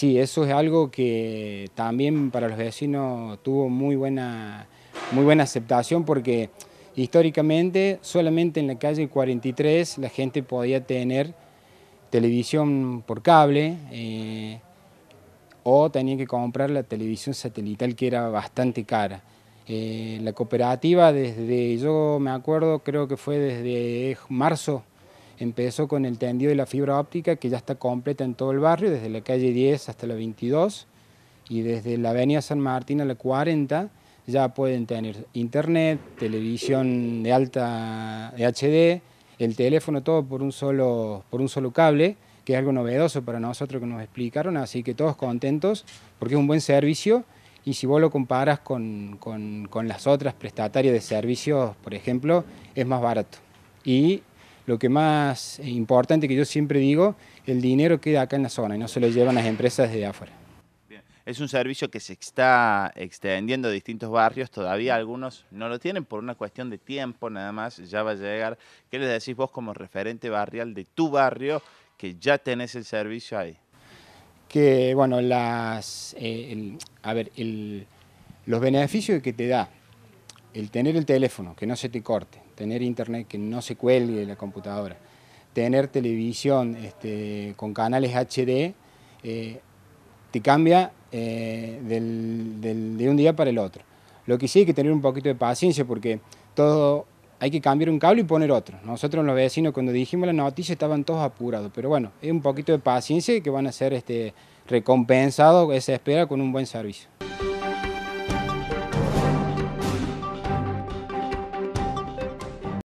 sí, eso es algo que también para los vecinos tuvo muy buena, muy buena aceptación porque históricamente solamente en la calle 43 la gente podía tener televisión por cable eh, o tenía que comprar la televisión satelital que era bastante cara. Eh, la cooperativa desde, yo me acuerdo, creo que fue desde marzo Empezó con el tendido de la fibra óptica que ya está completa en todo el barrio, desde la calle 10 hasta la 22 y desde la avenida San Martín a la 40 ya pueden tener internet, televisión de alta HD, el teléfono, todo por un solo, por un solo cable, que es algo novedoso para nosotros que nos explicaron, así que todos contentos porque es un buen servicio y si vos lo comparas con, con, con las otras prestatarias de servicios, por ejemplo, es más barato y lo que más eh, importante que yo siempre digo, el dinero queda acá en la zona y no se lo llevan las empresas desde afuera. Es un servicio que se está extendiendo a distintos barrios, todavía algunos no lo tienen por una cuestión de tiempo nada más, ya va a llegar. ¿Qué les decís vos como referente barrial de tu barrio que ya tenés el servicio ahí? Que bueno, las, eh, a ver, los beneficios que te da el tener el teléfono, que no se te corte, tener internet, que no se cuelgue la computadora, tener televisión este, con canales HD, eh, te cambia eh, de un día para el otro. Lo que sí hay que tener un poquito de paciencia porque todo hay que cambiar un cable y poner otro. Nosotros los vecinos cuando dijimos la noticia estaban todos apurados, pero bueno, es un poquito de paciencia que van a ser este, recompensados esa espera con un buen servicio.